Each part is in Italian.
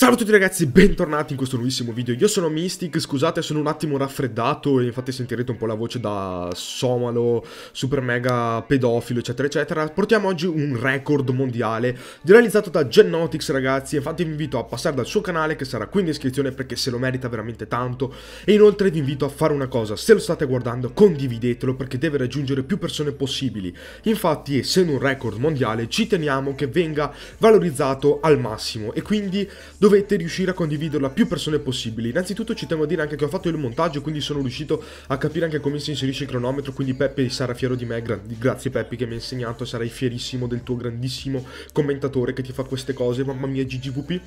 Salve a tutti ragazzi, bentornati in questo nuovissimo video, io sono Mystic, scusate sono un attimo raffreddato e infatti sentirete un po' la voce da somalo, super mega pedofilo eccetera eccetera Portiamo oggi un record mondiale realizzato da Genotics ragazzi, infatti vi invito a passare dal suo canale che sarà qui in descrizione perché se lo merita veramente tanto E inoltre vi invito a fare una cosa, se lo state guardando condividetelo perché deve raggiungere più persone possibili Infatti essendo un record mondiale ci teniamo che venga valorizzato al massimo e quindi dovete dovete riuscire a condividerlo a più persone possibili. Innanzitutto ci tengo a dire anche che ho fatto il montaggio, quindi sono riuscito a capire anche come si inserisce il cronometro, quindi Peppe sarà fiero di me, grazie Peppe che mi ha insegnato, sarai fierissimo del tuo grandissimo commentatore che ti fa queste cose, mamma mia GGVP.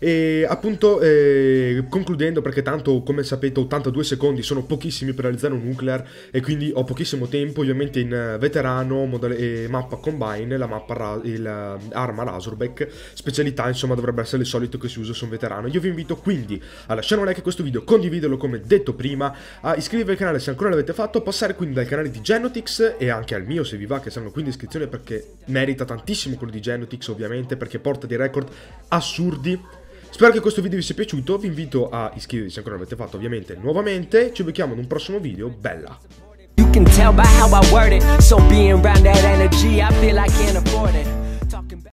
E appunto eh, concludendo, perché tanto come sapete 82 secondi sono pochissimi per realizzare un nuclear e quindi ho pochissimo tempo, ovviamente in veterano, modale- eh, mappa combine, la mappa ra- il, eh, arma Razorback, specialità insomma dovrebbe essere il solito che si usa chiuso, un veterano. Io vi invito quindi a lasciare un like a questo video, condividerlo come detto prima, a iscrivervi al canale se ancora l'avete fatto, a passare quindi dal canale di Genotix e anche al mio se vi va, che saranno qui in descrizione perché merita tantissimo quello di Genotix ovviamente, perché porta dei record assurdi. Spero che questo video vi sia piaciuto, vi invito a iscrivervi se ancora non l'avete fatto ovviamente nuovamente, ci becchiamo in un prossimo video, bella! You can tell by how I word it, so being around that energy I feel I can't afford it